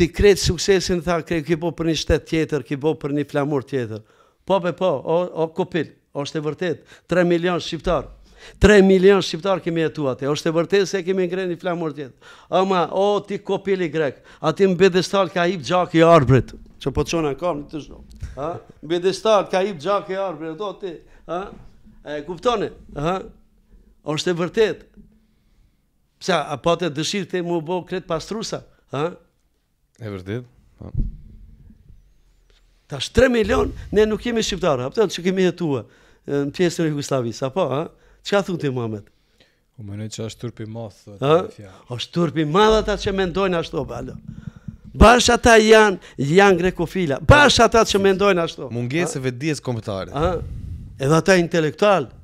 ti kret suksesin tha ke ke po për një shtet tjetër, ki po për një flamur tjetër. Po po po, o, o kopil, është e vërtet. 3 milion shqiptar. 3 milion shqiptar kemi jetu atë. Është e vërtet se kemi një flamur tjetër. Ama, o ti kopil i grek, ati në Bedestal ka hip gjak i arbrit. që po çon ankam ti të Ha? Në Bedestal ka hip gjak i arbrit do ti, ha? E kuptoni? Ha? Është e vërtet. Pse apo të dëshirë të mu bo kret pastrusa? Ha? E vërtet? Ta po. Tash 3 milion ne nuk jemi shqiptarë, apo ç'i kemi jetua në pjesën e Jugosllavisë, apo ha? Çka thotë Muhamet? U mendoj që është turpi madh thotë fjalë. Është turpi madh ata që mendojnë ashtu pa alo. Bash ata janë janë grekofila. Bash ata që mendojnë ashtu. Mungesë vetë dijes kombëtare. Ëh. Edhe ata intelektualë